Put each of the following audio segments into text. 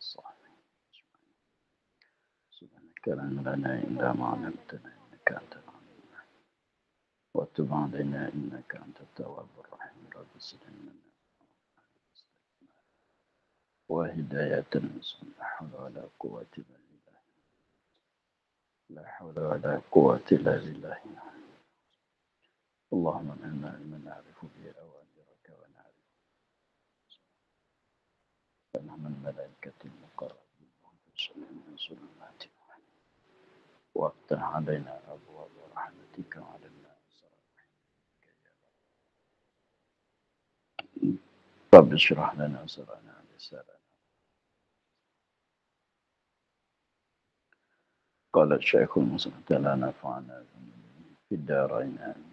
وصحبه سبحانك لا علم لنا إلا ما علمتنا إنك أنت العليم وتب علينا إنك أنت التواب الرحيم رب سلمنا وهداية بسم لا حول ولا قوة إلا بالله لا حول ولا قوة إلا بالله اللهم إنا علما نعرف به نعم الملائكة المقربين والرسل من ظلمات الوهم وافتح علينا أبواب رحمتك وعلمنا أسرار رحمتك رب اشرح لنا صدرنا ولساننا قال الشيخ المصري لنا نفعنا في الدارين آمين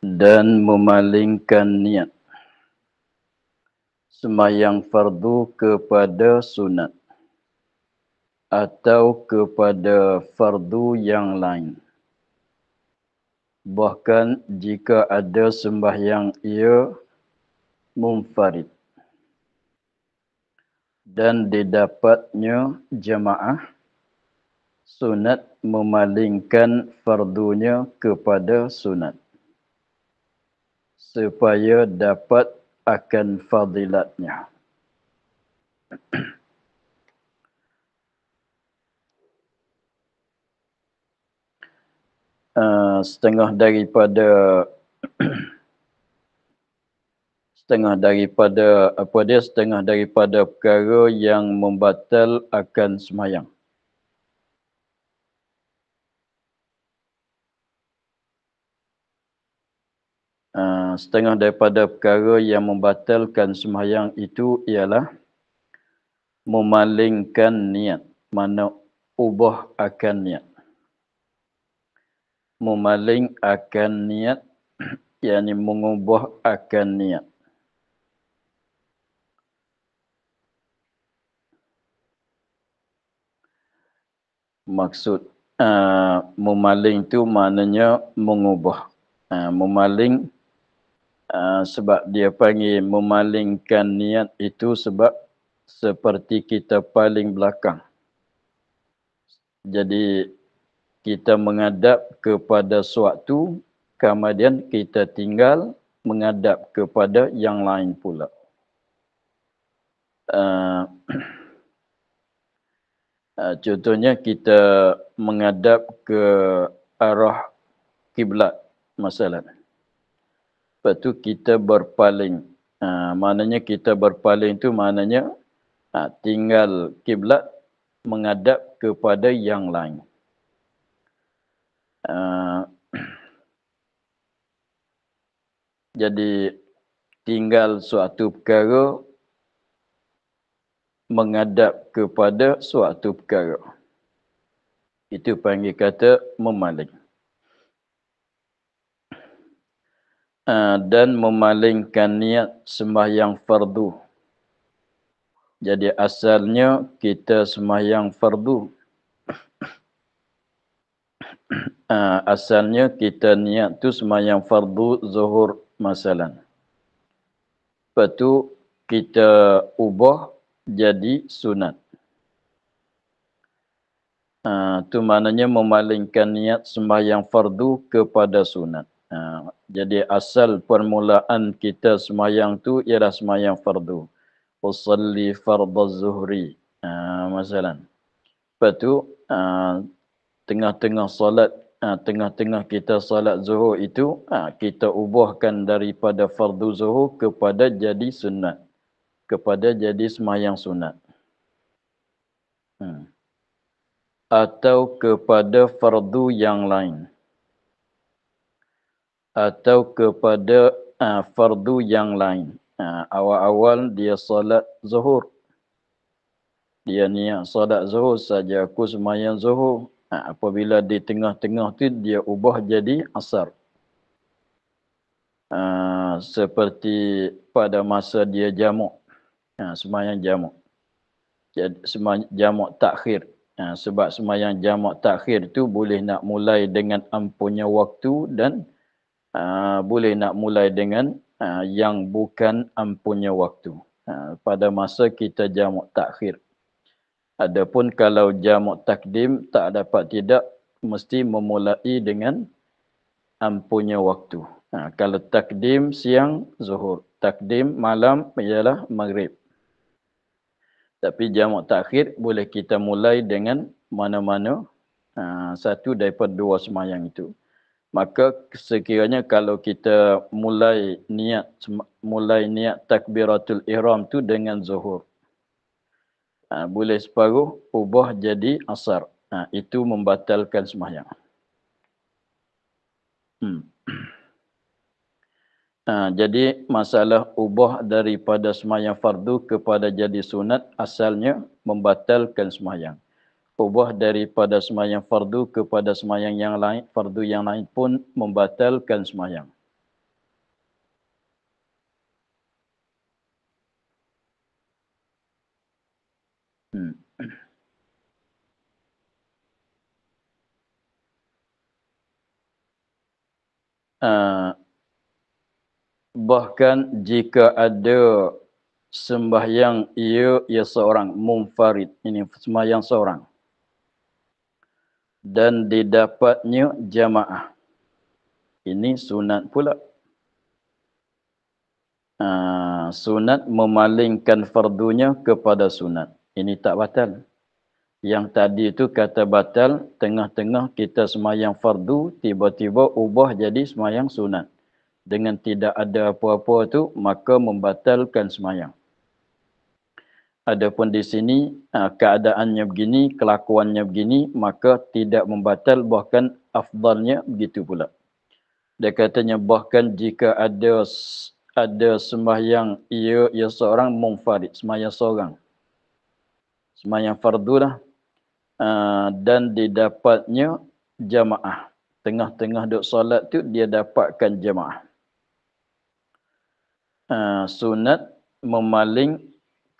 dan memalingkan niat semayang fardu kepada sunat atau kepada fardu yang lain. Bahkan jika ada sembahyang ia mumfarid dan didapatnya jemaah sunat memalingkan fardunya kepada sunat supaya dapat akan fadilatnya. uh, setengah daripada setengah daripada apa dia setengah daripada perkara yang membatal akan semayang. setengah daripada perkara yang membatalkan sembahyang itu ialah memalingkan niat mana ubah akan niat memaling akan niat iaitu mengubah akan niat maksud uh, memaling itu maknanya mengubah uh, memaling Ah, sebab dia panggil memalingkan niat itu sebab seperti kita paling belakang. Jadi kita mengadap kepada suatu kemudian kita tinggal mengadap kepada yang lain pula. Uh, uh, contohnya kita mengadap ke arah kiblat masalahnya. Lepas tu kita berpaling. Ha, maknanya kita berpaling tu maknanya ha, tinggal kiblat menghadap kepada yang lain. Ha, jadi tinggal suatu perkara menghadap kepada suatu perkara. Itu panggil kata memaling. Ah, dan memalingkan niat sembahyang fardu. Jadi asalnya kita sembahyang fardu. Ah, asalnya kita niat tu sembahyang fardu zuhur masalan. Lepas tu kita ubah jadi sunat. Itu ah, uh, maknanya memalingkan niat sembahyang fardu kepada sunat. Ha, jadi asal permulaan kita semayang tu ialah semayang fardu. Usalli fardu zuhri. Ha, masalah. Lepas tu, ha, tengah-tengah salat, ha, tengah-tengah kita salat zuhur itu, ha, kita ubahkan daripada fardu zuhur kepada jadi sunat. Kepada jadi semayang sunat. Hmm. Atau kepada fardu yang lain atau kepada uh, fardu yang lain. Uh, awal-awal dia salat zuhur. Dia niat salat zuhur saja aku semayang zuhur. Uh, apabila di tengah-tengah tu dia ubah jadi asar. Uh, seperti pada masa dia jamuk. Uh, semayang jamuk. Jadi, semayang jamuk takhir. Uh, sebab semayang jamak takhir tu boleh nak mulai dengan ampunya waktu dan Ah, boleh nak mulai dengan uh, yang bukan ampunnya waktu uh, pada masa kita jamak takhir adapun kalau jamak takdim tak dapat tidak mesti memulai dengan ampunnya waktu uh, kalau takdim siang zuhur takdim malam ialah maghrib tapi jamak takhir boleh kita mulai dengan mana-mana uh, satu daripada dua semayang itu maka sekiranya kalau kita mulai niat mulai niat takbiratul ihram tu dengan zuhur ha, boleh separuh ubah jadi asar ha, itu membatalkan sembahyang hmm. ha, jadi masalah ubah daripada sembahyang fardu kepada jadi sunat asalnya membatalkan sembahyang ubah daripada semayang fardu kepada semayang yang lain, fardu yang lain pun membatalkan semayang. Uh, bahkan jika ada sembahyang ia ia seorang munfarid ini sembahyang seorang dan didapatnya jamaah. Ini sunat pula. Ha, sunat memalingkan fardunya kepada sunat. Ini tak batal. Yang tadi tu kata batal, tengah-tengah kita semayang fardu, tiba-tiba ubah jadi semayang sunat. Dengan tidak ada apa-apa tu, maka membatalkan semayang adapun di sini ha, keadaannya begini, kelakuannya begini, maka tidak membatal bahkan afdalnya begitu pula. Dia katanya bahkan jika ada ada sembahyang ia ia seorang munfarid, sembahyang seorang. Sembahyang fardu lah. Ha, dan didapatnya jamaah. Tengah-tengah duk solat tu dia dapatkan jamaah. Ha, sunat memaling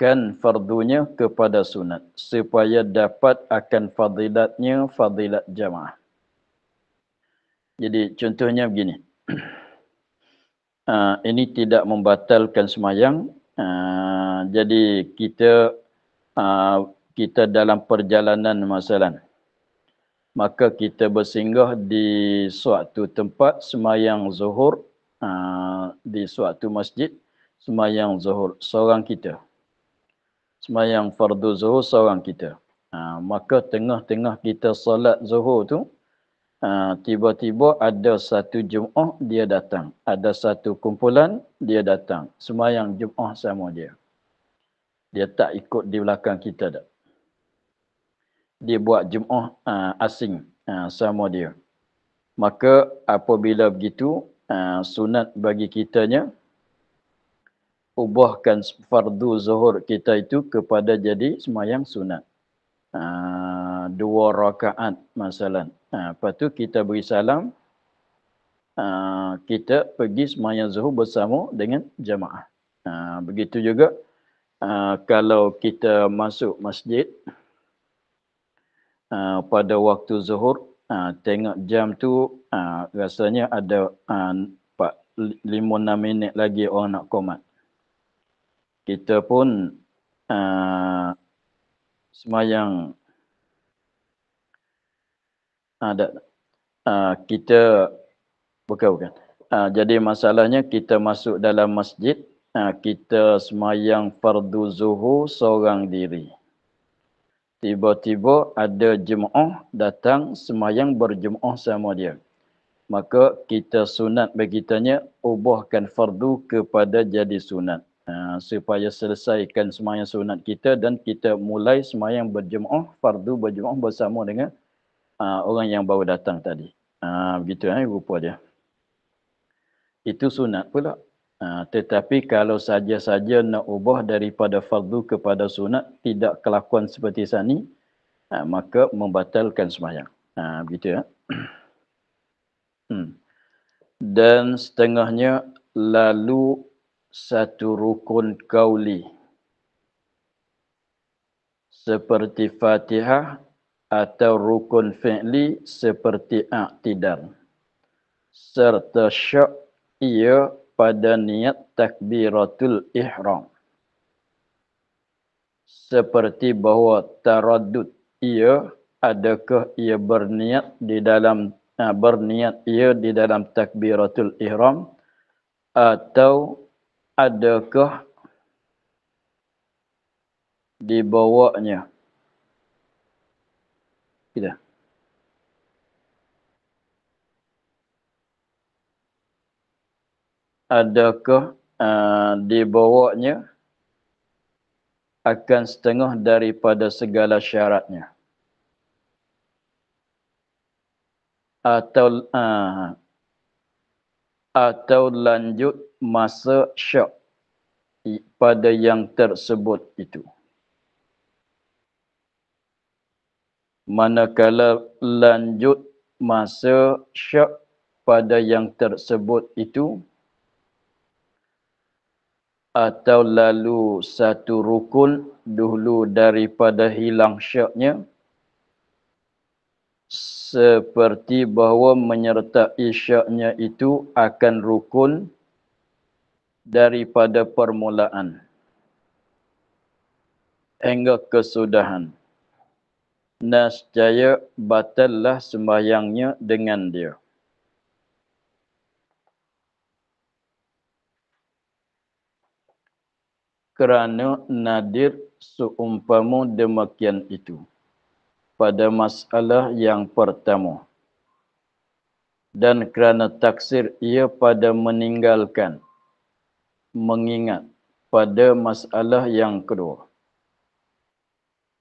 akan fardunya kepada sunat supaya dapat akan fadilatnya fadilat jamaah. Jadi contohnya begini. Ah, ini tidak membatalkan semayang. Ah, jadi kita ah, kita dalam perjalanan masalah. Maka kita bersinggah di suatu tempat semayang zuhur di suatu masjid semayang zuhur seorang kita semayang fardu zuhur seorang kita. Ha, maka tengah-tengah kita salat zuhur tu, ha, tiba-tiba ada satu jum'ah dia datang. Ada satu kumpulan dia datang. Semayang jum'ah sama dia. Dia tak ikut di belakang kita dah. Dia buat jum'ah ha, asing ha, sama dia. Maka apabila begitu, ha, sunat bagi kitanya, ubahkan fardu zuhur kita itu kepada jadi semayang sunat. Ha, dua rakaat masalah. Ah, ha, lepas tu kita beri salam, ha, kita pergi semayang zuhur bersama dengan jamaah. Ha, begitu juga ha, kalau kita masuk masjid ha, pada waktu zuhur, ha, tengok jam tu ha, rasanya ada ha, 5-6 minit lagi orang nak komat kita pun uh, semayang ada ah, uh, ah, kita bukan bukan uh, jadi masalahnya kita masuk dalam masjid uh, kita semayang fardu zuhur seorang diri tiba-tiba ada jemaah datang semayang berjemaah sama dia maka kita sunat bagitanya ubahkan fardu kepada jadi sunat Ah, supaya selesaikan semayang sunat kita dan kita mulai semayang berjemaah fardu berjemaah bersama dengan uh, orang yang baru datang tadi. Uh, begitu eh, rupa dia. Itu sunat pula. Uh, tetapi kalau saja-saja nak ubah daripada fardu kepada sunat tidak kelakuan seperti sani uh, maka membatalkan semayang. Uh, begitu ya. Eh. hmm. Dan setengahnya lalu satu rukun kauli seperti fatihah atau rukun fi'li seperti aktidar serta syak ia pada niat takbiratul ihram seperti bahawa taradud ia adakah ia berniat di dalam ah, berniat ia di dalam takbiratul ihram atau adakah dibawanya kita adakah uh, dibawanya akan setengah daripada segala syaratnya atau uh, atau lanjut masa syak pada yang tersebut itu. Manakala lanjut masa syak pada yang tersebut itu atau lalu satu rukun dulu daripada hilang syaknya seperti bahawa menyertai syaknya itu akan rukun daripada permulaan hingga kesudahan nascaya batallah sembahyangnya dengan dia kerana nadir seumpama demikian itu pada masalah yang pertama dan kerana taksir ia pada meninggalkan mengingat pada masalah yang kedua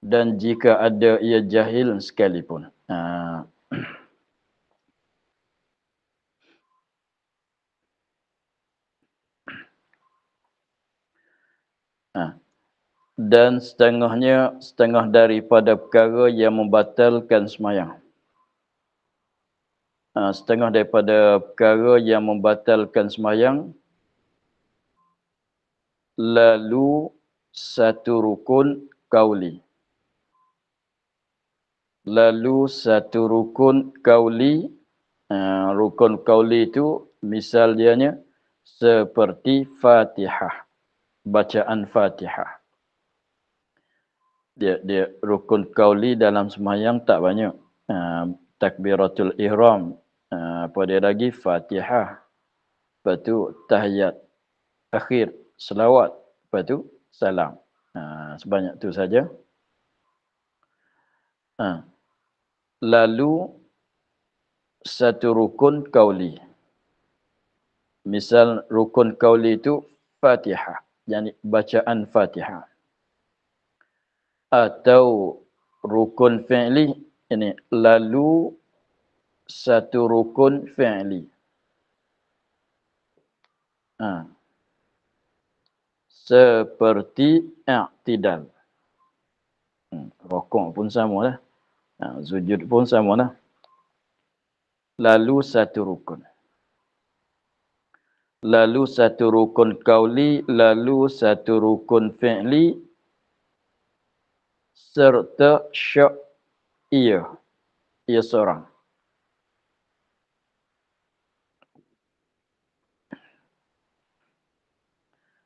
dan jika ada ia jahil sekalipun ha. Ha dan setengahnya setengah daripada perkara yang membatalkan semayang. Ha, setengah daripada perkara yang membatalkan semayang. Lalu satu rukun kauli. Lalu satu rukun kauli. Ha, rukun kauli itu misalnya seperti fatihah. Bacaan fatihah dia dia rukun kauli dalam semayang tak banyak uh, takbiratul ihram uh, apa dia lagi fatihah lepas tu tahiyat akhir selawat lepas tu salam uh, sebanyak tu saja uh, lalu satu rukun kauli misal rukun kauli itu fatihah yani bacaan fatihah atau rukun fi'li ini lalu satu rukun fi'li ha. seperti i'tidal hmm, rukun pun sama lah ha, sujud pun sama lah lalu satu rukun lalu satu rukun kauli lalu satu rukun fi'li serta syak ia ia seorang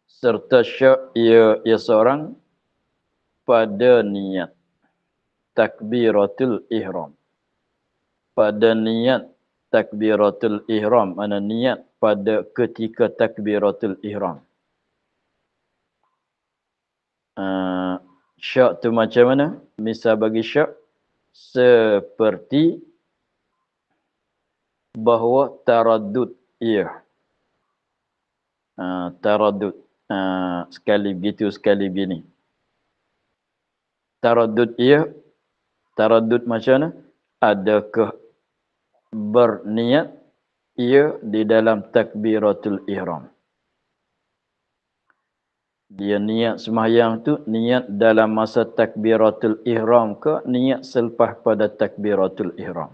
serta syak ia ia seorang pada niat takbiratul ihram pada niat takbiratul ihram mana niat pada ketika takbiratul ihram ah, syak tu macam mana? Misal bagi syak seperti bahawa taradud ya. Uh, ah, taradud uh, ah, sekali begitu sekali begini. Taradud ya. Taradud macam mana? Adakah berniat ia di dalam takbiratul ihram? dia niat semayang tu niat dalam masa takbiratul ihram ke niat selepas pada takbiratul ihram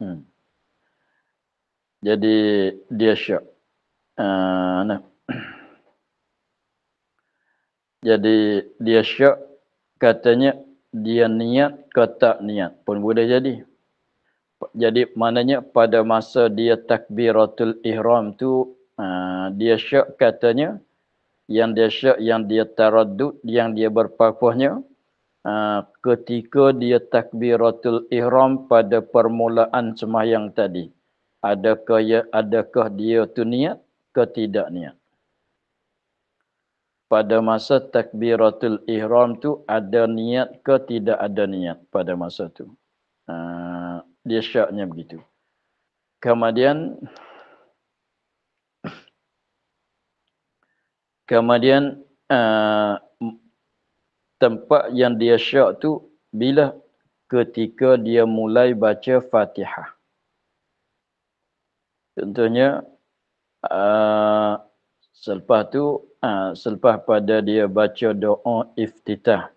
hmm. jadi dia syak uh, nah. jadi dia syak katanya dia niat kata niat pun boleh jadi jadi maknanya pada masa dia takbiratul ihram tu ah, dia syak katanya yang dia syak yang dia taradud yang dia berpapuhnya ah, ketika dia takbiratul ihram pada permulaan sembahyang tadi adakah ya adakah dia tu niat ke tidak niat pada masa takbiratul ihram tu ada niat ke tidak ada niat pada masa tu dia syaknya begitu. Kemudian kemudian uh, tempat yang dia syak tu bila ketika dia mulai baca Fatihah. Contohnya uh, selepas tu uh, selepas pada dia baca doa iftitah.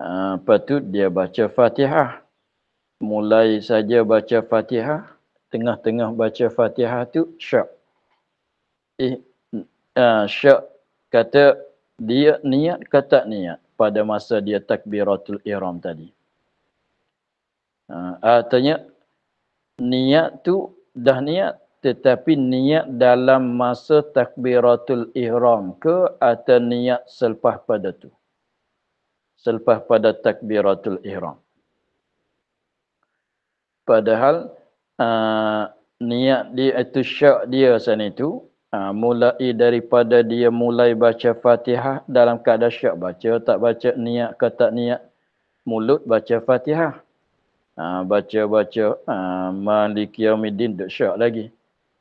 Uh, lepas tu dia baca Fatihah mulai saja baca Fatihah, tengah-tengah baca Fatihah tu syak. Eh, uh, ah, syak kata dia niat ke tak niat pada masa dia takbiratul ihram tadi. Uh, ah, artinya ah, niat tu dah niat tetapi niat dalam masa takbiratul ihram ke atau niat selepas pada tu. Selepas pada takbiratul ihram padahal uh, niat dia itu syak dia saat itu uh, mulai daripada dia mulai baca fatihah dalam keadaan syak baca tak baca niat ke tak niat mulut baca fatihah uh, baca-baca uh, maliki yaumiddin duk syak lagi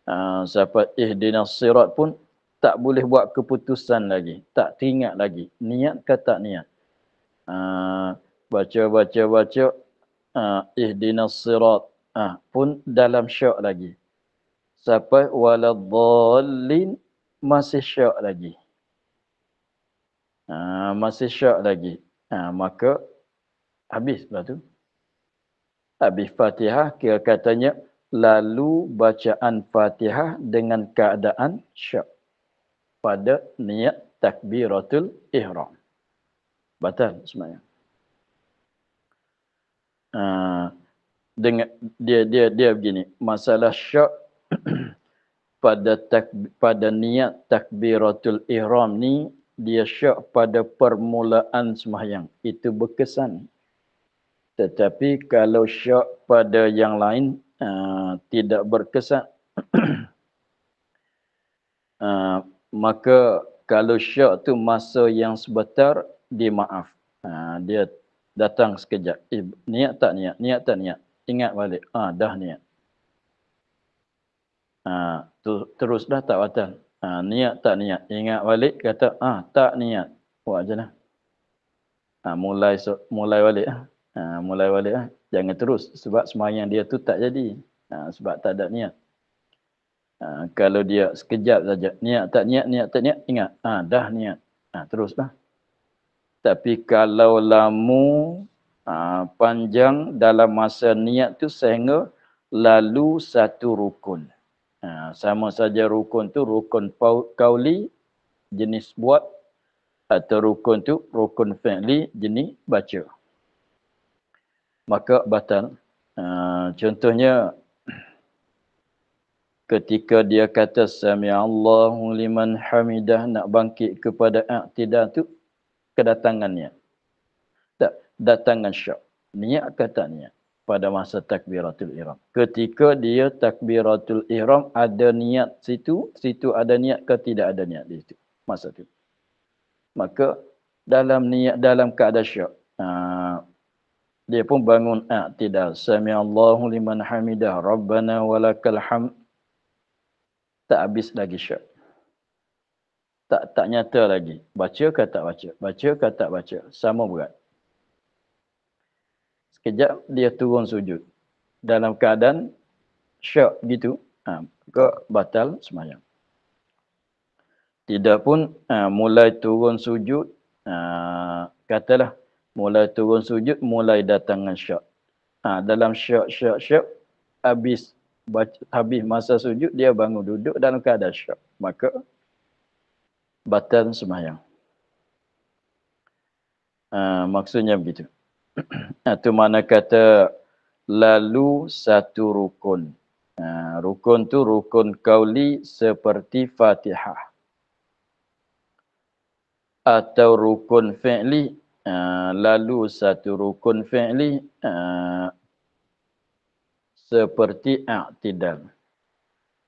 uh, sahabat ihdinas sirat pun tak boleh buat keputusan lagi tak teringat lagi niat ke tak niat uh, baca baca baca uh, ah, ihdinas sirat uh, pun dalam syak lagi sampai waladhallin masih syak lagi Ah masih syak lagi Ah maka habis lah tu habis fatihah kira katanya lalu bacaan fatihah dengan keadaan syak pada niat takbiratul ihram batal sebenarnya Ah, dengan dia dia dia begini masalah syak pada tak, pada niat takbiratul ihram ni dia syak pada permulaan sembahyang itu berkesan tetapi kalau syak pada yang lain uh, tidak berkesan uh, maka kalau syak tu masa yang sebentar dia maaf uh, dia datang sekejap. Eh, niat tak niat? Niat tak niat? Ingat balik. Ah, ha, dah niat. Ha, tu, terus dah tak batal. Ha, niat tak niat? Ingat balik kata ah ha, tak niat. Buat je lah. Ha, mulai so, mulai balik ah. Ha, mulai balik ah. Jangan terus sebab semayang dia tu tak jadi. Ha, sebab tak ada niat. Ha, kalau dia sekejap saja niat tak niat niat tak niat ingat ah ha, dah niat. Ah ha, teruslah. Tapi kalau lamu ah, panjang dalam masa niat tu sehingga lalu satu rukun. Ah, sama saja rukun tu rukun kauli jenis buat atau rukun tu rukun fi'li jenis baca. Maka batal. Ah, contohnya ketika dia kata sami Allahu liman hamidah nak bangkit kepada iktidal tu kedatangannya. Tak, datangan syak. Niat katanya pada masa takbiratul ihram. Ketika dia takbiratul ihram ada niat situ, situ ada niat ke tidak ada niat di situ. Masa itu. Maka dalam niat dalam keadaan syak. Ha, dia pun bangun i'tidal. Sami Allahu liman hamidah. Rabbana walakal ham. Tak habis lagi syak tak tak nyata lagi. Baca ke tak baca? Baca ke tak baca? Sama berat. Sekejap dia turun sujud. Dalam keadaan syok gitu, ha, ke batal semayang. Tidak pun ha, mulai turun sujud, ha, katalah mulai turun sujud, mulai datangan syok. Ha, dalam syok, syok, syok, habis, baca, habis masa sujud, dia bangun duduk dalam keadaan syok. Maka batal semayang. Uh, maksudnya begitu. Itu ah, mana kata lalu satu rukun. Uh, rukun tu rukun kauli seperti fatihah. Atau rukun fi'li. Uh, lalu satu rukun fi'li. Uh, seperti a'tidal. Uh,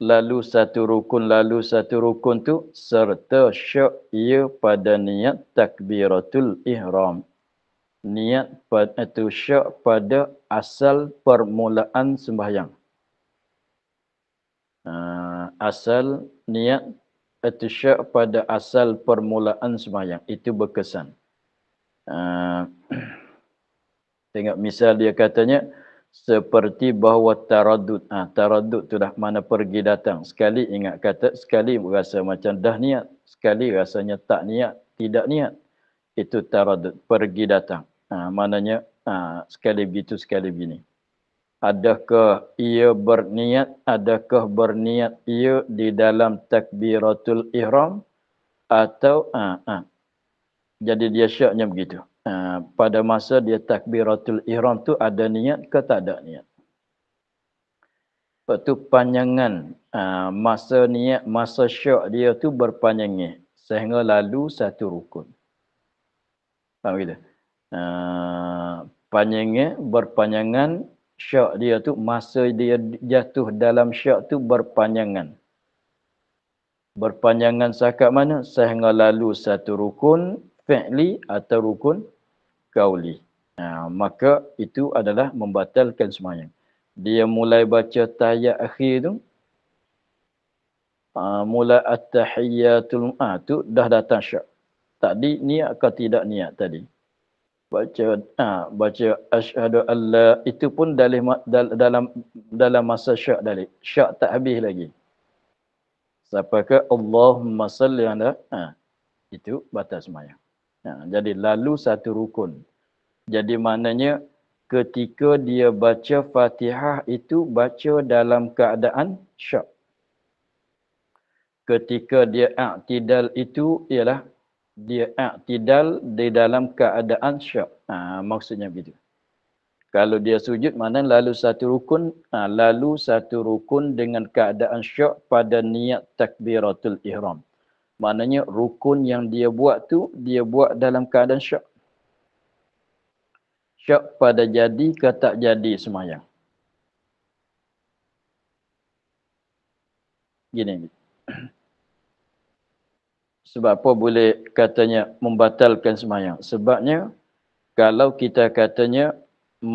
lalu satu rukun lalu satu rukun tu serta syak ia pada niat takbiratul ihram niat pada itu eh, syak pada asal permulaan sembahyang uh, asal niat itu eh, syak pada asal permulaan sembahyang itu berkesan uh, tengok misal dia katanya seperti bahawa taradud ah ha, taradud tu dah mana pergi datang sekali ingat kata sekali rasa macam dah niat sekali rasanya tak niat tidak niat itu taradud pergi datang ah ha, maknanya ha, sekali begitu sekali begini adakah ia berniat adakah berniat ia di dalam takbiratul ihram atau ah ha, ha. jadi dia syaknya begitu Ah, pada masa dia takbiratul ihram tu ada niat ke tak ada niat. Lepas tu panjangan ah, masa niat, masa syok dia tu berpanjangnya. Sehingga lalu satu rukun. Faham kita? Ah, panjangnya berpanjangan syok dia tu masa dia jatuh dalam syok tu berpanjangan berpanjangan sakat mana sehingga lalu satu rukun fi'li atau rukun kauli. Ha, maka itu adalah membatalkan semuanya. Dia mulai baca tahiyat akhir tu. Ha, mula at-tahiyyatul ha, tu dah datang syak. Tadi niat ke tidak niat tadi. Baca ha, baca asyhadu alla itu pun dalam dalam dalam masa syak dalil. Syak tak habis lagi. Siapakah Allahumma salli anda? ha, itu batas semayang. Ha, jadi lalu satu rukun. Jadi maknanya ketika dia baca fatihah itu baca dalam keadaan syak. Ketika dia aktidal itu ialah dia aktidal di dalam keadaan syak. Ha, maksudnya begitu. Kalau dia sujud mana lalu satu rukun ha, lalu satu rukun dengan keadaan syok pada niat takbiratul ihram maknanya rukun yang dia buat tu dia buat dalam keadaan syak syak pada jadi ke tak jadi semayang gini sebab apa boleh katanya membatalkan semayang sebabnya kalau kita katanya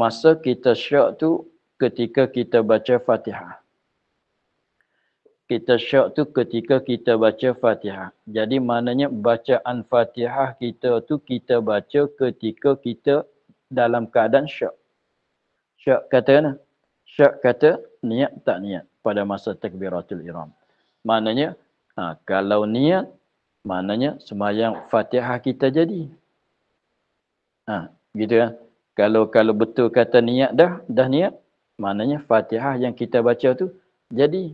masa kita syak tu ketika kita baca fatihah kita syok tu ketika kita baca Fatihah. Jadi maknanya bacaan Fatihah kita tu kita baca ketika kita dalam keadaan syok. Syok kata mana? Syok kata niat tak niat pada masa takbiratul iram. Maknanya ha, kalau niat maknanya semayang Fatihah kita jadi. Ha, gitu kan? Kalau kalau betul kata niat dah, dah niat, maknanya Fatihah yang kita baca tu jadi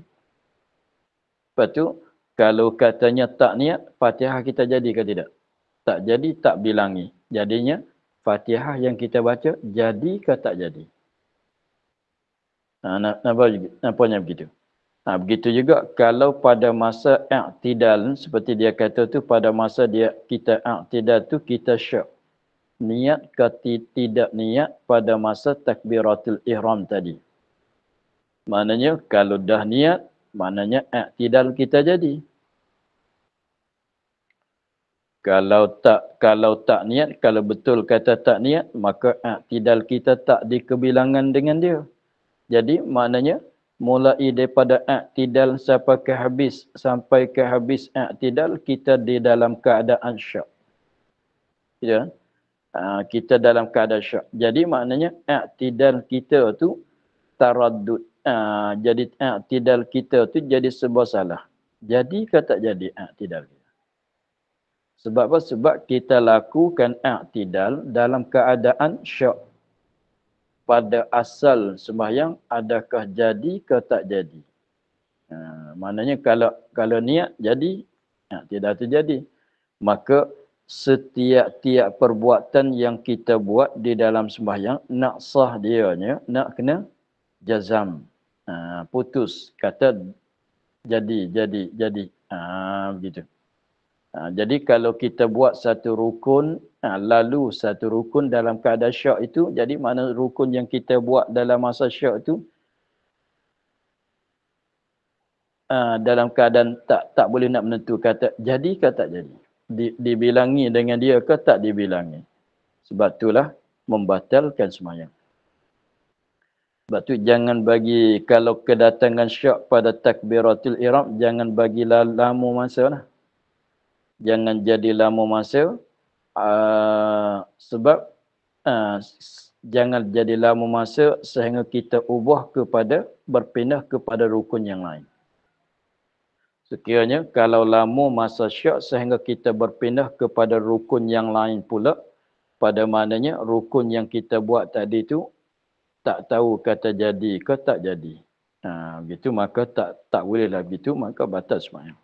Lepas tu, kalau katanya tak niat, fatihah kita jadi ke tidak? Tak jadi, tak bilangi. Jadinya, fatihah yang kita baca, jadi ke tak jadi? Ha, nampak, nampaknya begitu. Ha, begitu juga kalau pada masa i'tidal seperti dia kata tu pada masa dia kita i'tidal tu kita syak niat ke tidak niat pada masa takbiratul ihram tadi. Maknanya kalau dah niat maknanya i'tidal kita jadi kalau tak kalau tak niat kalau betul kata tak niat maka i'tidal kita tak dikebilangan dengan dia jadi maknanya mulai daripada i'tidal sampai ke habis sampai ke habis i'tidal kita di dalam keadaan syak ya ah, kita dalam keadaan syak jadi maknanya i'tidal kita tu taraddud Ah, jadi ah, tidak kita tu jadi sebuah salah. Jadi ke tak jadi i'tidal ah, kita? Sebab apa? Sebab kita lakukan tidak dalam keadaan syok. Pada asal sembahyang adakah jadi ke tak jadi? Ha, maknanya kalau kalau niat jadi, i'tidal tu jadi. Maka setiap tiap perbuatan yang kita buat di dalam sembahyang nak sah dia, nak kena jazam Ah, putus kata jadi jadi jadi ah begitu ha, jadi kalau kita buat satu rukun ha, lalu satu rukun dalam keadaan syok itu jadi mana rukun yang kita buat dalam masa syok itu ha, dalam keadaan tak tak boleh nak menentu kata jadi kata tak jadi Di, dibilangi dengan dia ke tak dibilangi sebab itulah membatalkan semayang sebab tu jangan bagi kalau kedatangan syak pada takbiratul ihram jangan bagi lama masa lah. Jangan jadi lama masa uh, sebab uh, jangan jadi lama masa sehingga kita ubah kepada berpindah kepada rukun yang lain. Sekiranya kalau lama masa syak sehingga kita berpindah kepada rukun yang lain pula pada mananya rukun yang kita buat tadi tu tak tahu kata jadi ke tak jadi. Ha, begitu maka tak tak bolehlah begitu maka batal semuanya.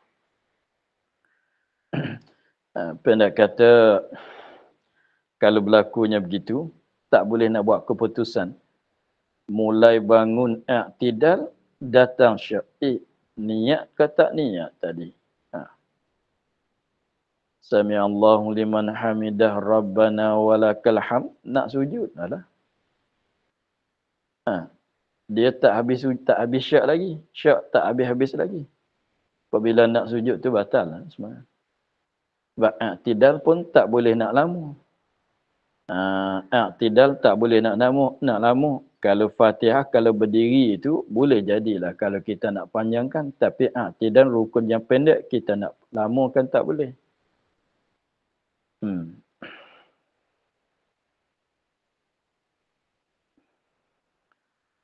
Ha, pendek kata kalau berlakunya begitu tak boleh nak buat keputusan. Mulai bangun iktidal datang syafi' niat ke tak niat tadi. Ha. Sami Allahu liman hamidah rabbana walakal ham nak sujud alah Ha. Dia tak habis tak habis syak lagi. Syak tak habis-habis lagi. Apabila nak sujud tu batal lah sebenarnya. Sebab i'tidal pun tak boleh nak lama. Ha, i'tidal tak boleh nak lama, nak lama. Kalau fatihah, kalau berdiri itu boleh jadilah kalau kita nak panjangkan. Tapi i'tidal rukun yang pendek kita nak lamakan tak boleh. Hmm.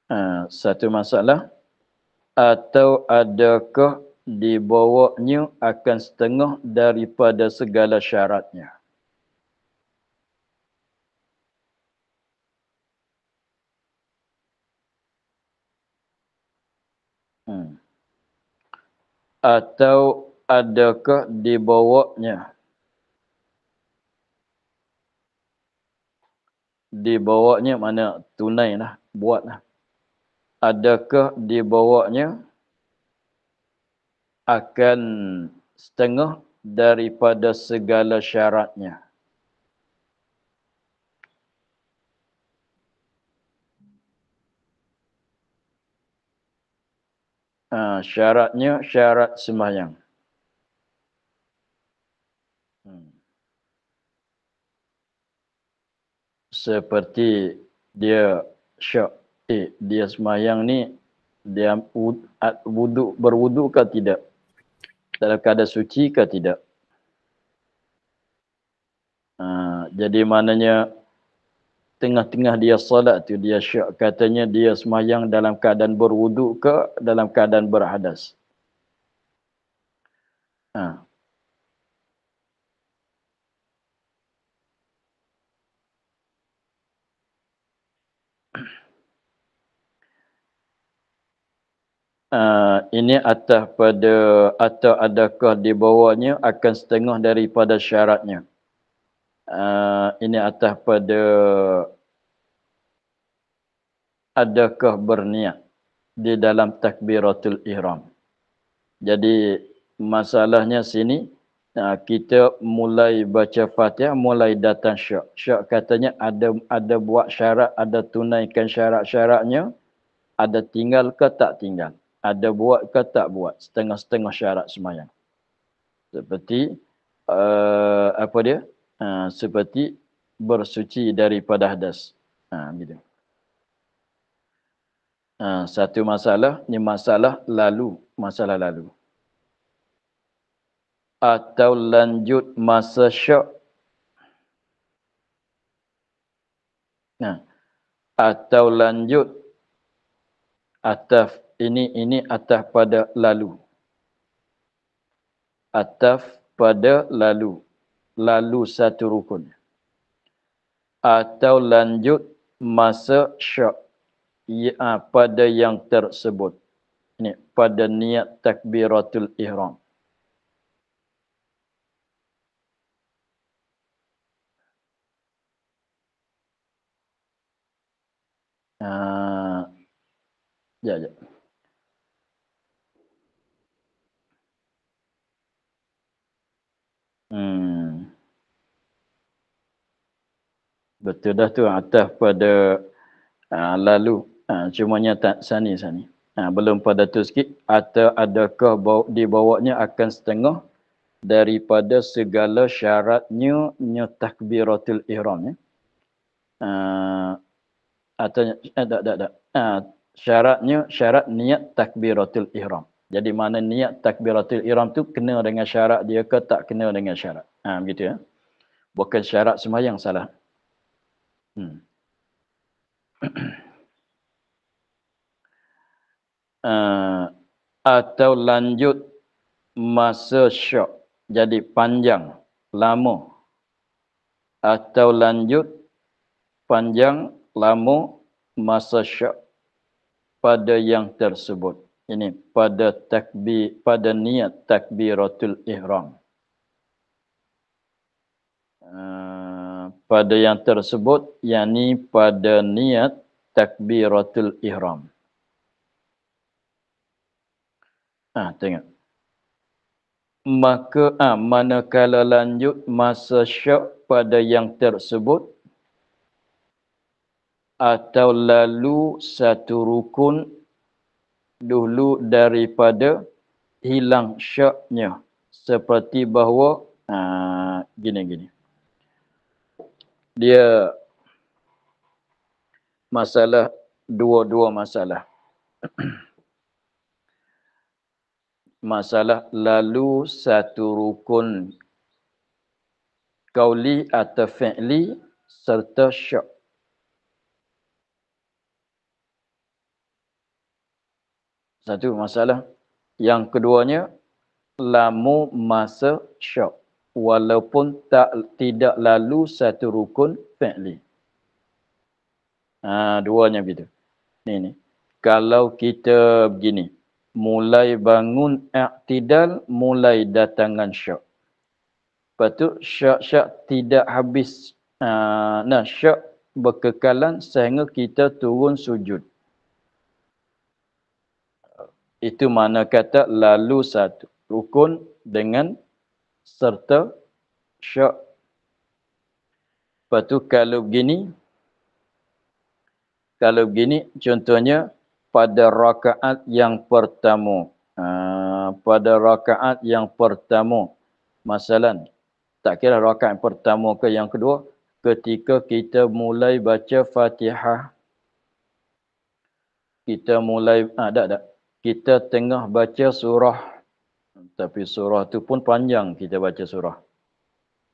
Ha, satu masalah atau adakah dibawanya akan setengah daripada segala syaratnya hmm. atau adakah dibawanya dibawanya mana tunai lah buat lah adakah dibawanya akan setengah daripada segala syaratnya ha, syaratnya syarat sembahyang hmm. seperti dia syak eh dia semayang ni dia wuduk berwuduk ke tidak dalam keadaan suci ke tidak ha, jadi maknanya tengah-tengah dia solat tu dia syak katanya dia semayang dalam keadaan berwuduk ke dalam keadaan berhadas ha, Ah, ini atas pada atau adakah di bawahnya akan setengah daripada syaratnya. Uh, ini atas pada adakah berniat di dalam takbiratul ihram. Jadi masalahnya sini uh, kita mulai baca Fatihah mulai datang syak. Syak katanya ada ada buat syarat, ada tunaikan syarat-syaratnya, ada tinggal ke tak tinggal ada buat ke tak buat setengah-setengah syarat semayang. Seperti uh, apa dia? Uh, seperti bersuci daripada hadas. Ha, gitu. Ha, satu masalah, ni masalah lalu, masalah lalu. Atau lanjut masa syok. Nah, ha. atau lanjut ataf ini ini atas pada lalu atas pada lalu lalu satu rukun atau lanjut masa syak ya, ah, pada yang tersebut ini pada niat takbiratul ihram Ah. Ya, ya. Hmm. Betul dah tu atas pada uh, lalu uh, cumanya tak sani sani. Uh, belum pada tu sikit atau adakah bawa, bawahnya akan setengah daripada segala syaratnya nya takbiratul ihram ya. Uh, atau eh, tak tak tak. Uh, syaratnya syarat niat takbiratul ihram. Jadi mana niat takbiratul ihram tu kena dengan syarat dia ke tak kena dengan syarat. Ha begitu ya. Bukan syarat sembahyang salah. Hmm. uh, atau lanjut masa syok jadi panjang lama atau lanjut panjang lama masa syok pada yang tersebut ini pada takbir pada niat takbiratul ihram. Ah, pada yang tersebut yakni pada niat takbiratul ihram. Ah tengok. Maka ha, manakala lanjut masa syak pada yang tersebut atau lalu satu rukun dulu daripada hilang syaknya seperti bahawa gini-gini. Ha, Dia masalah dua-dua masalah. masalah lalu satu rukun kauli atau fi'li serta syak. Satu masalah. Yang keduanya, lamu masa syok. Walaupun tak tidak lalu satu rukun fi'li. Ha, duanya begitu. Ini, ni. Kalau kita begini. Mulai bangun iktidal, mulai datangan syok. Lepas tu syak-syak tidak habis. Uh, nah syak berkekalan sehingga kita turun sujud itu mana kata lalu satu rukun dengan serta syak lepas tu kalau begini kalau begini contohnya pada rakaat yang pertama uh, pada rakaat yang pertama masalah tak kira rakaat pertama ke yang kedua ketika kita mulai baca fatihah kita mulai ah, tak tak kita tengah baca surah tapi surah tu pun panjang kita baca surah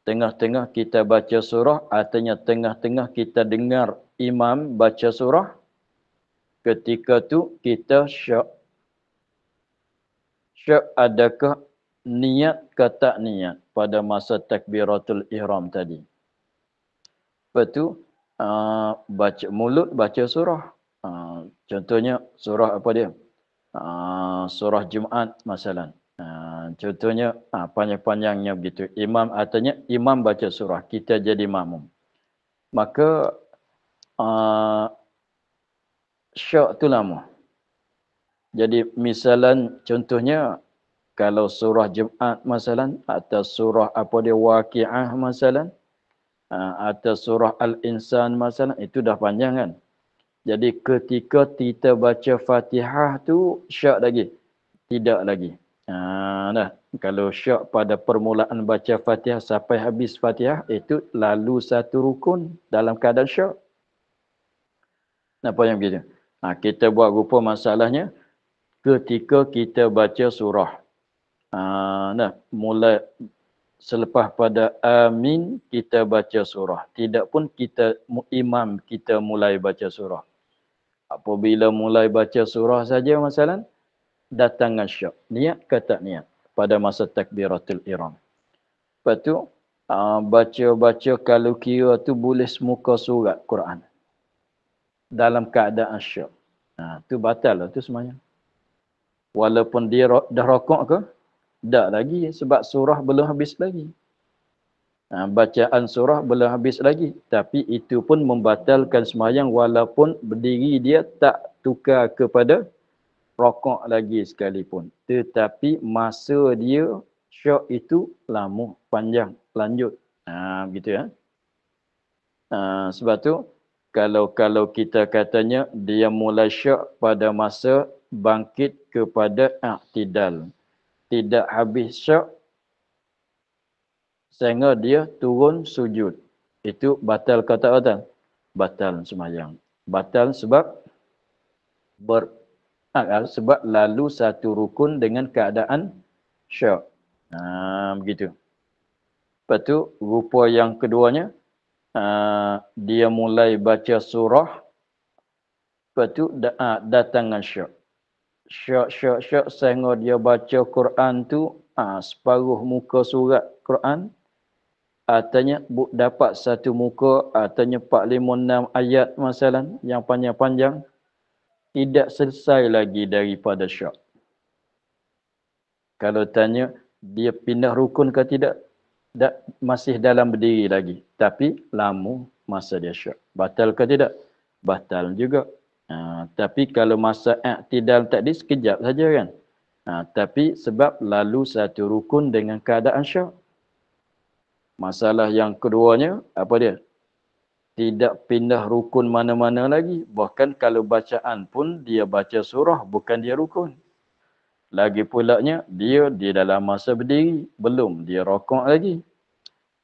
tengah-tengah kita baca surah artinya tengah-tengah kita dengar imam baca surah ketika tu kita syak syak adakah niat ke tak niat pada masa takbiratul ihram tadi lepas tu ah, baca mulut baca surah ah, contohnya surah apa dia Ah, surah Jumaat masalan. Ah, contohnya ah, panjang-panjangnya begitu. Imam artinya imam baca surah, kita jadi makmum. Maka uh, syok tu lama. Jadi misalan contohnya kalau surah Jumaat masalan atau surah apa dia Waqiah masalan atau surah Al-Insan masalan itu dah panjang kan jadi ketika kita baca Fatihah tu syak lagi. Tidak lagi. Ha dah. Kalau syak pada permulaan baca Fatihah sampai habis Fatihah itu lalu satu rukun dalam keadaan syak. Apa yang begitu? Ha, kita buat rupa masalahnya ketika kita baca surah. Ha, nah, mula selepas pada amin kita baca surah. Tidak pun kita imam kita mulai baca surah apabila mulai baca surah saja masalan datang dengan niat ke tak niat pada masa takbiratul ihram lepas tu ah, baca-baca kalau kira tu boleh semuka surat Quran dalam keadaan syak ha, tu batal lah tu semuanya walaupun dia dah rokok ke tak lagi sebab surah belum habis lagi Ha, bacaan surah belum habis lagi tapi itu pun membatalkan semayang walaupun berdiri dia tak tukar kepada rokok lagi sekalipun tetapi masa dia syok itu lama panjang lanjut ha, gitu ya ha, sebab tu kalau kalau kita katanya dia mula syok pada masa bangkit kepada aktidal tidak habis syok sehingga dia turun sujud. Itu batal ke tak batal? semayang. Batal sebab ber, ah, ah, sebab lalu satu rukun dengan keadaan syok. Ha, ah, begitu. Lepas tu rupa yang keduanya ha, dia mulai baca surah lepas tu da, ha, datang syok. Syok, syok, syok sehingga dia baca Quran tu ha, separuh muka surat Quran Artinya ah, dapat satu muka artinya ah, 456 ayat masalah yang panjang-panjang tidak selesai lagi daripada syak. Kalau tanya dia pindah rukun ke tidak tak, masih dalam berdiri lagi tapi lama masa dia syak. Batal ke tidak? Batal juga. Ha, tapi kalau masa iktidal tadi sekejap saja kan. Ha, tapi sebab lalu satu rukun dengan keadaan syak Masalah yang keduanya, apa dia? Tidak pindah rukun mana-mana lagi. Bahkan kalau bacaan pun dia baca surah, bukan dia rukun. Lagi pulaknya, dia di dalam masa berdiri, belum dia rokok lagi.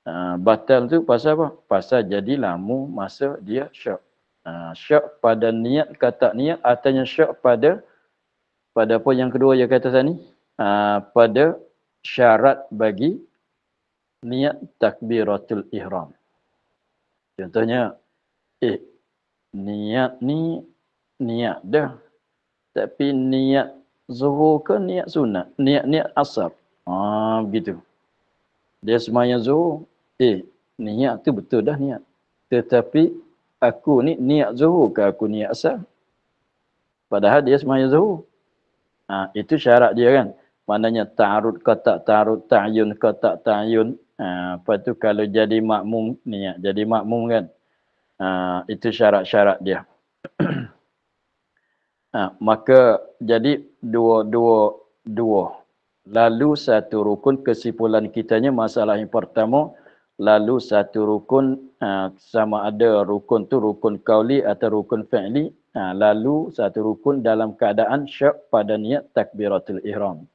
Uh, batal tu pasal apa? Pasal jadi lama masa dia syak. Uh, syak pada niat kata niat atanya syak pada pada apa yang kedua yang kata tadi? Uh, pada syarat bagi niat takbiratul ihram. Contohnya, eh, niat ni niat dah. Tapi niat zuhur ke niat sunat? Niat-niat asar. Haa, begitu. Dia semaya zuhur, eh, niat tu betul dah niat. Tetapi, aku ni niat zuhur ke aku niat asar? Padahal dia semaya zuhur. Ha, itu syarat dia kan. Maknanya ta'arud ke tak ta'arud, ta'ayun ke tak ta'ayun, apa ha, tu kalau jadi makmum ni ya, jadi makmum kan. Uh, itu syarat-syarat dia. ha, maka jadi dua dua dua. Lalu satu rukun kesimpulan kitanya masalah yang pertama lalu satu rukun uh, sama ada rukun tu rukun kauli atau rukun fi'li ha, lalu satu rukun dalam keadaan syak pada niat takbiratul ihram.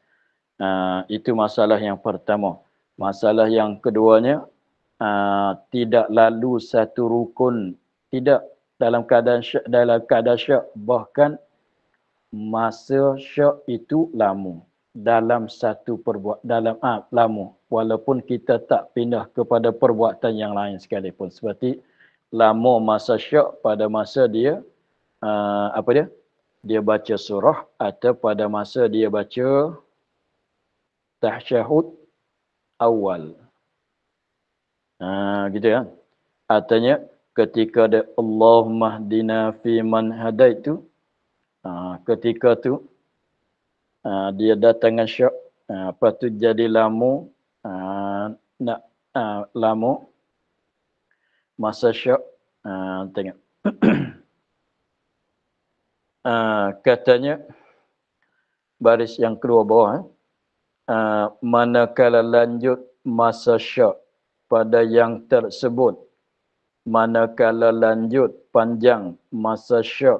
Uh, itu masalah yang pertama. Masalah yang keduanya aa, ah, tidak lalu satu rukun tidak dalam keadaan syak, dalam keadaan syak bahkan masa syak itu lama dalam satu perbuat dalam ah, lama walaupun kita tak pindah kepada perbuatan yang lain sekalipun seperti lama masa syak pada masa dia aa, ah, apa dia dia baca surah atau pada masa dia baca tahsyahud awal. Ha, gitu ya. Artinya ketika ada Allahumma hdina fi man hadait tu, ha, ketika tu ha, dia datang dengan syak, ha, apa tu jadi lamu, ha, nak ha, lamu, masa syak, ha, tengok. ha, katanya, baris yang kedua bawah. Eh. Ah, manakala lanjut masa syak pada yang tersebut manakala lanjut panjang masa syak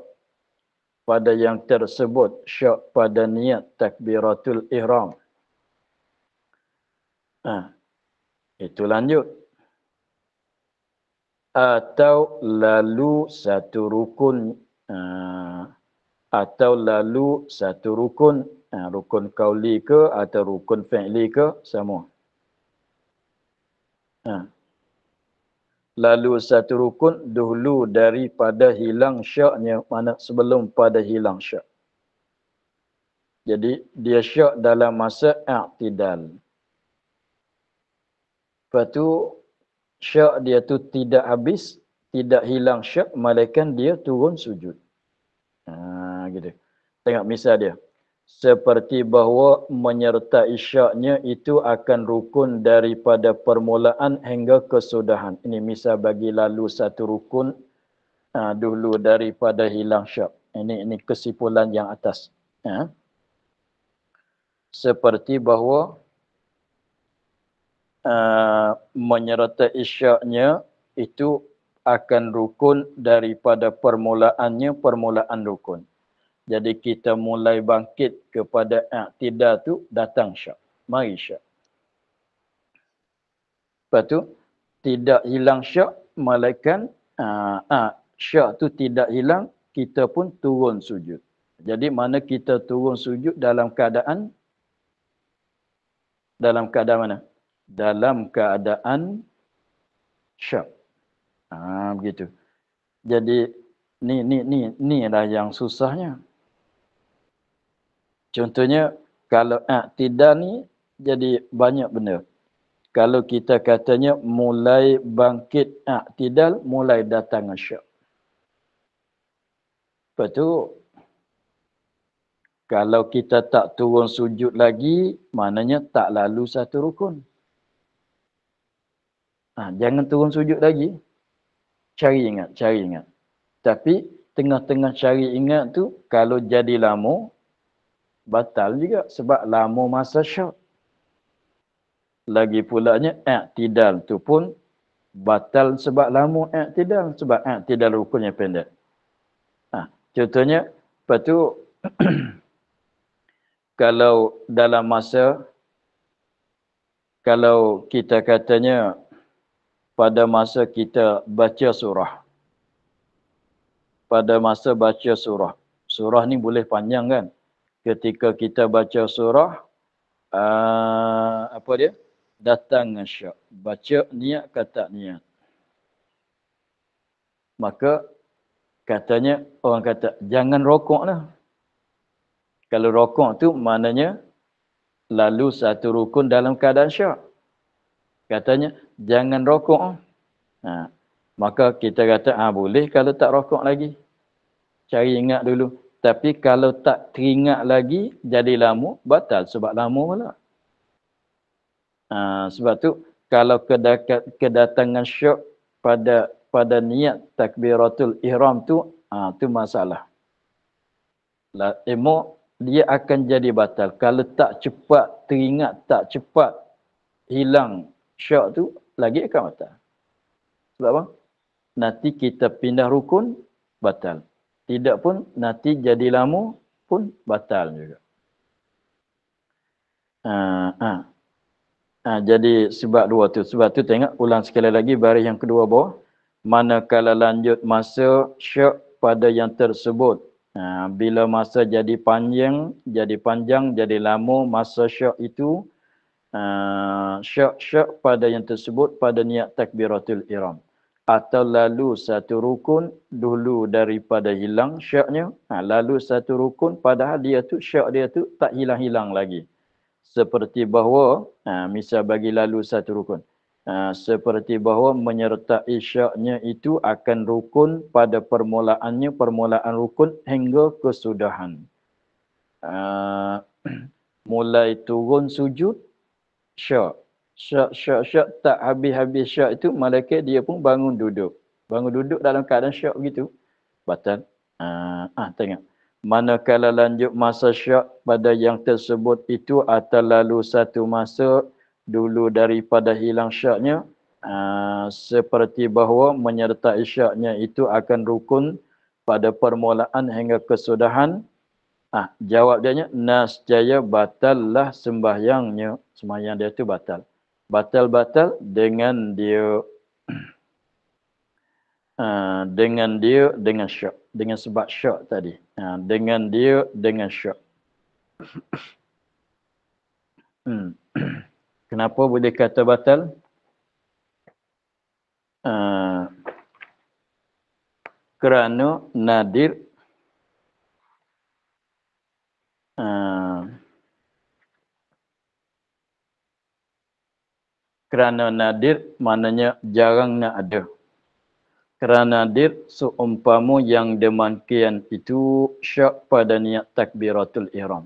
pada yang tersebut syak pada niat takbiratul ihram ha, itu lanjut atau lalu satu rukun uh, atau lalu satu rukun ha, rukun kauli ke atau rukun fi'li ke sama ha. lalu satu rukun dulu daripada hilang syaknya mana sebelum pada hilang syak jadi dia syak dalam masa i'tidal Lepas tu syak dia tu tidak habis, tidak hilang syak, malaikan dia turun sujud. Ha, gitu. Tengok misal dia seperti bahawa menyerta isyaknya itu akan rukun daripada permulaan hingga kesudahan. Ini misal bagi lalu satu rukun uh, dulu daripada hilang syak. Ini ini kesimpulan yang atas. Ya. Seperti bahawa uh, ha, menyerta isyaknya itu akan rukun daripada permulaannya permulaan rukun. Jadi kita mulai bangkit kepada iktidar tu datang syak. Mari syak. Lepas tu tidak hilang syak malaikan aa, ah, ah, syak tu tidak hilang kita pun turun sujud. Jadi mana kita turun sujud dalam keadaan dalam keadaan mana? Dalam keadaan syak. Ah begitu. Jadi ni ni ni ni lah yang susahnya. Contohnya kalau i'tidal ah, ni jadi banyak benda. Kalau kita katanya mulai bangkit i'tidal ah, mulai datang syak. Lepas tu kalau kita tak turun sujud lagi maknanya tak lalu satu rukun. Ha, jangan turun sujud lagi. Cari ingat, cari ingat. Tapi tengah-tengah cari ingat tu kalau jadi lama batal juga sebab lama masa syak. Lagi pulanya i'tidal tu pun batal sebab lama i'tidal sebab i'tidal rukunnya pendek. Ha, contohnya lepas tu kalau dalam masa kalau kita katanya pada masa kita baca surah pada masa baca surah surah ni boleh panjang kan ketika kita baca surah uh, apa dia datang dengan syak baca niat kata niat maka katanya orang kata jangan rokoklah kalau rokok tu maknanya lalu satu rukun dalam keadaan syak katanya jangan rokok ha. maka kita kata ah boleh kalau tak rokok lagi cari ingat dulu tapi kalau tak teringat lagi, jadi lama, batal. Sebab lama pula. Ha, sebab tu, kalau kedatangan syok pada pada niat takbiratul ihram tu, ha, tu masalah. La, emo, dia akan jadi batal. Kalau tak cepat teringat, tak cepat hilang syok tu, lagi akan batal. Sebab apa? Nanti kita pindah rukun, batal. Tidak pun nanti jadi lama pun batal juga. Ha, ha. Ha, jadi sebab dua tu. Sebab tu tengok ulang sekali lagi baris yang kedua bawah. mana kalau lanjut masa syak pada yang tersebut. Ha, bila masa jadi panjang, jadi panjang, jadi lama masa syak itu. Ha, syak-syak pada yang tersebut pada niat takbiratul iram atau lalu satu rukun dulu daripada hilang syaknya ha, lalu satu rukun padahal dia tu syak dia tu tak hilang-hilang lagi seperti bahawa ha, misal bagi lalu satu rukun ha, seperti bahawa menyertai syaknya itu akan rukun pada permulaannya permulaan rukun hingga kesudahan ha, mulai turun sujud syak syak syak syak tak habis-habis syak itu malaikat dia pun bangun duduk. Bangun duduk dalam keadaan syak begitu. Batal. Ah, ah tengok. Manakala lanjut masa syak pada yang tersebut itu atau lalu satu masa dulu daripada hilang syaknya ah, seperti bahawa menyertai syaknya itu akan rukun pada permulaan hingga kesudahan ah jawab dia nya nas jaya batallah sembahyangnya sembahyang dia tu batal batal-batal dengan dia uh, dengan dia dengan syak dengan sebab syak tadi uh, dengan dia dengan syak hmm. kenapa boleh kata batal uh, kerana nadir uh, kerana nadir maknanya jarang nak ada kerana nadir seumpamu yang demikian itu syak pada niat takbiratul ihram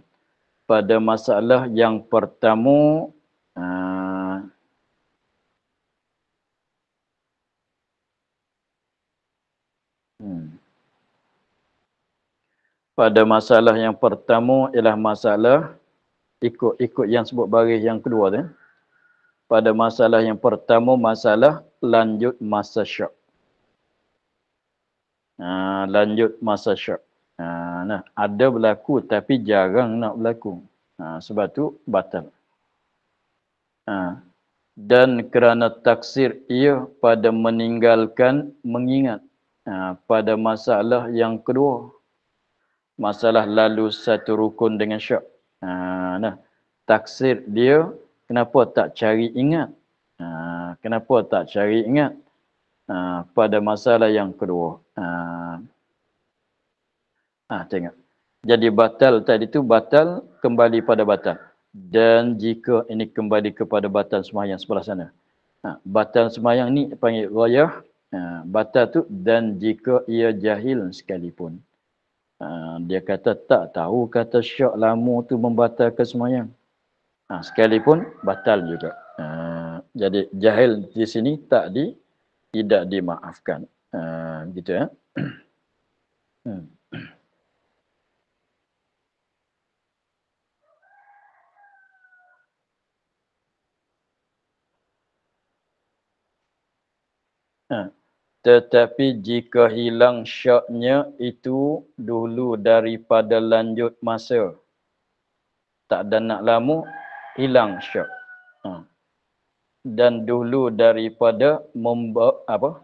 pada masalah yang pertama uh, Pada masalah yang pertama ialah masalah ikut-ikut yang sebut baris yang kedua tu. Eh pada masalah yang pertama masalah lanjut masa syak. Ha, lanjut masa syak. Ha, nah, ada berlaku tapi jarang nak berlaku. Ha, sebab tu batal. Ha, dan kerana taksir ia pada meninggalkan mengingat ha, pada masalah yang kedua. Masalah lalu satu rukun dengan syak. Ha, nah, taksir dia kenapa tak cari ingat ha, kenapa tak cari ingat ha, pada masalah yang kedua ha, ha, tengok jadi batal tadi tu batal kembali pada batal dan jika ini kembali kepada batal semayang sebelah sana ha, batal semayang ni panggil wayah ha, batal tu dan jika ia jahil sekalipun Uh, dia kata tak tahu kata syak lama tu membatalkan semayang ha, sekalipun batal juga ha, jadi jahil di sini tak di tidak dimaafkan ha, gitu ya hmm. Ha. Tetapi jika hilang syaknya itu dulu daripada lanjut masa Tak ada nak lama hilang syak. Ha. Dan dulu daripada membawa, apa?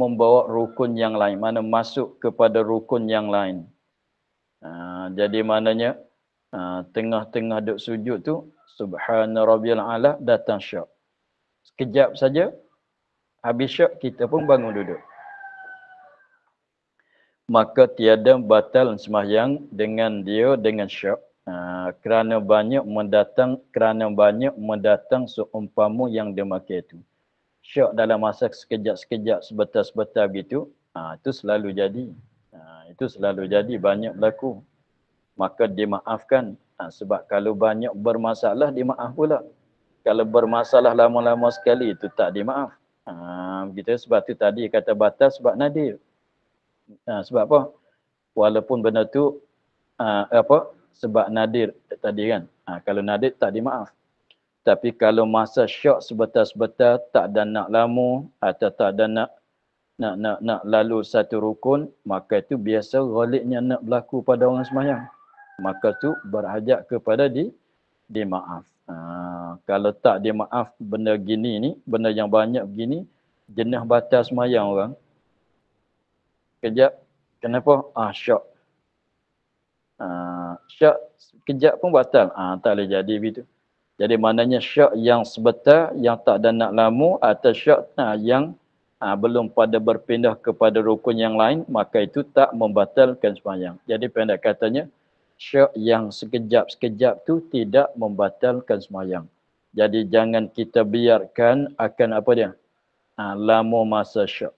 membawa rukun yang lain, mana masuk kepada rukun yang lain. Ha. jadi maknanya ha, tengah-tengah duk sujud tu subhana rabbil ala datang syak. Sekejap saja habis syak kita pun bangun duduk. Maka tiada batal sembahyang dengan dia dengan syak. Ah, kerana banyak mendatang kerana banyak mendatang seumpama yang demak itu syok dalam masa sekejap-sekejap sebetar-sebetar gitu. ha, ah, itu selalu jadi ha, itu selalu jadi banyak berlaku maka dimaafkan ha, sebab kalau banyak bermasalah dimaaf pula kalau bermasalah lama-lama sekali itu tak dimaaf ha, begitu sebab itu tadi kata batas sebab nadir ha, sebab apa walaupun benda tu Uh, apa sebab nadir tadi kan. Ha, kalau nadir tak dimaaf. Tapi kalau masa syok sebetar-sebetar tak ada nak lama atau tak ada nak nak nak nak lalu satu rukun maka itu biasa ghaliknya nak berlaku pada orang semayang maka tu berhajat kepada di dimaaf ha, kalau tak maaf benda gini ni benda yang banyak gini jenah batas semayang orang kejap kenapa ah syok uh, syak kejap pun batal uh, tak boleh jadi begitu jadi maknanya syak yang sebetar yang tak ada nak lama atau syak uh, yang uh, belum pada berpindah kepada rukun yang lain maka itu tak membatalkan semayang jadi pendek katanya syak yang sekejap-sekejap tu tidak membatalkan semayang jadi jangan kita biarkan akan apa dia uh, lama masa syak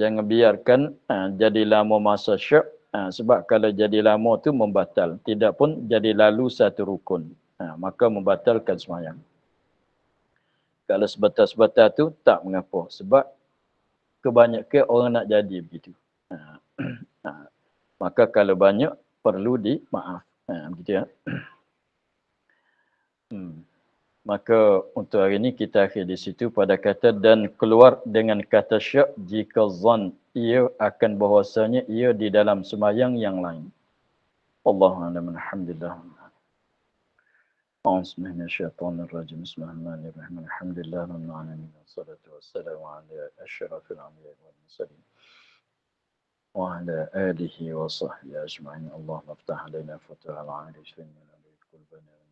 jangan biarkan uh, jadi lama masa syak Ha, sebab kalau jadi lama tu membatal. Tidak pun jadi lalu satu rukun. Ha, maka membatalkan semayang. Kalau sebatas-sebatas tu tak mengapa. Sebab kebanyakan orang nak jadi begitu. Ha, ha, maka kalau banyak perlu di maaf. Ha, begitu ya. Hmm. Maka untuk hari ini kita akhir di situ pada kata dan keluar dengan kata syak jika zan ia akan bahwasanya ia di dalam semayang yang lain. Allahu a'lam alhamdulillah. أعوذ من الشيطان الرجيم بسم الله الرحمن الرحيم الحمد لله رب العالمين والصلاة والسلام على أشرف الأنبياء والمرسلين وعلى آله وصحبه أجمعين الله افتح لنا فتوح العارفين من أبي كل بني